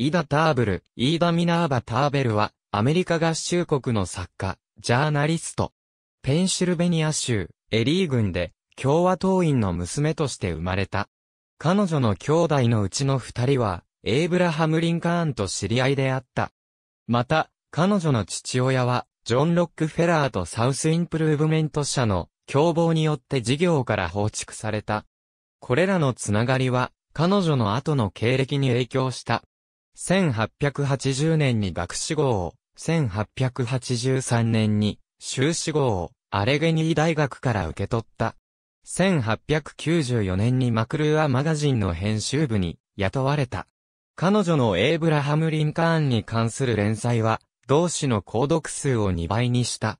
イダ・ターブル、イーダ・ミナーバ・ターベルは、アメリカ合衆国の作家、ジャーナリスト。ペンシルベニア州、エリー郡で、共和党員の娘として生まれた。彼女の兄弟のうちの二人は、エイブラハム・リンカーンと知り合いであった。また、彼女の父親は、ジョン・ロックフェラーとサウス・インプルーブメント社の共謀によって事業から放逐された。これらのつながりは、彼女の後の経歴に影響した。1880年に学士号を、1883年に修士号をアレゲニー大学から受け取った。1894年にマクルーアマガジンの編集部に雇われた。彼女のエイブラハム・リンカーンに関する連載は、同誌の購読数を2倍にした。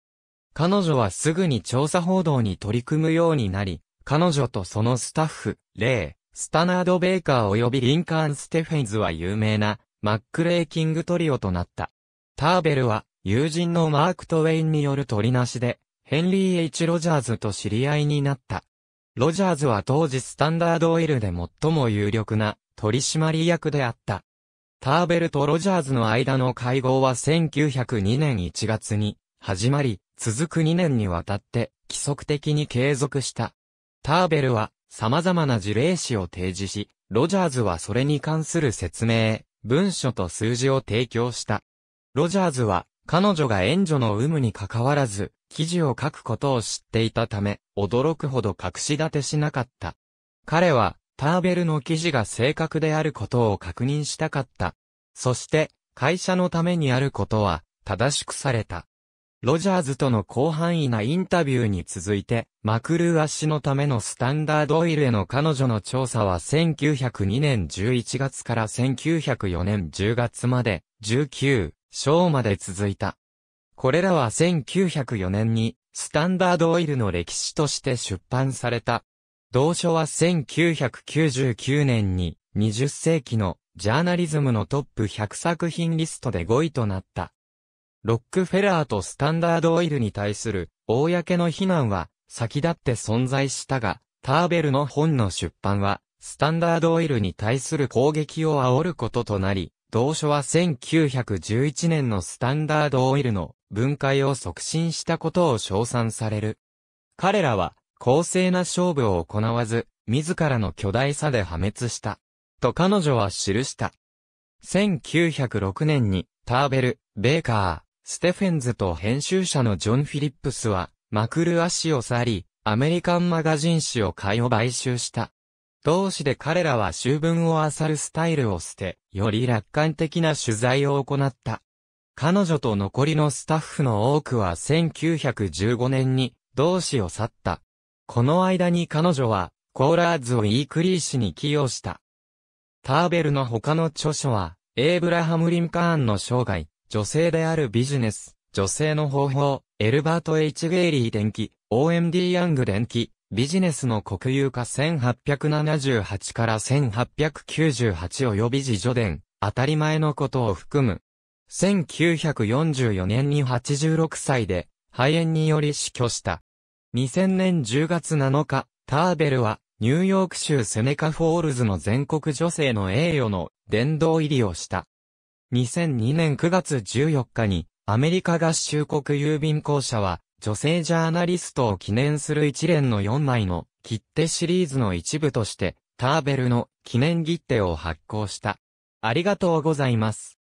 彼女はすぐに調査報道に取り組むようになり、彼女とそのスタッフ、レイ、スタナード・ベイカー及びリンカーン・ステフェンズは有名なマックレーキングトリオとなった。ターベルは、友人のマーク・トウェインによる取りなしで、ヘンリー・ H・ ロジャーズと知り合いになった。ロジャーズは当時スタンダードオイルで最も有力な取締役であった。ターベルとロジャーズの間の会合は1902年1月に始まり、続く2年にわたって規則的に継続した。ターベルは様々な事例史を提示し、ロジャーズはそれに関する説明、文書と数字を提供した。ロジャーズは、彼女が援助の有無に関わらず、記事を書くことを知っていたため、驚くほど隠し立てしなかった。彼は、ターベルの記事が正確であることを確認したかった。そして、会社のためにあることは、正しくされた。ロジャーズとの広範囲なインタビューに続いて、マクルーアのためのスタンダードオイルへの彼女の調査は1902年11月から1904年10月まで、19、章まで続いた。これらは1904年に、スタンダードオイルの歴史として出版された。同書は1999年に、20世紀のジャーナリズムのトップ100作品リストで5位となった。ロックフェラーとスタンダードオイルに対する、公の非難は、先立って存在したが、ターベルの本の出版は、スタンダードオイルに対する攻撃を煽ることとなり、同書は1911年のスタンダードオイルの分解を促進したことを称賛される。彼らは、公正な勝負を行わず、自らの巨大さで破滅した。と彼女は記した。1906年に、ターベル、ベーカー、ステフェンズと編集者のジョン・フィリップスは、マクルア氏を去り、アメリカンマガジン誌を買いを買収した。同志で彼らは集文を漁るスタイルを捨て、より楽観的な取材を行った。彼女と残りのスタッフの多くは1915年に同志を去った。この間に彼女はコーラーズをイークリー誌に寄与した。ターベルの他の著書はエイブラハム・リンカーンの生涯、女性であるビジネス、女性の方法、エルバート・ H・ ゲイリー電気、OMD・ ヤング電気、ビジネスの国有化1878から1898及び自助伝、当たり前のことを含む。1944年に86歳で、肺炎により死去した。2000年10月7日、ターベルは、ニューヨーク州セネカフォールズの全国女性の栄誉の殿堂入りをした。2002年9月14日に、アメリカ合衆国郵便公社は、女性ジャーナリストを記念する一連の4枚の切手シリーズの一部として、ターベルの記念切手を発行した。ありがとうございます。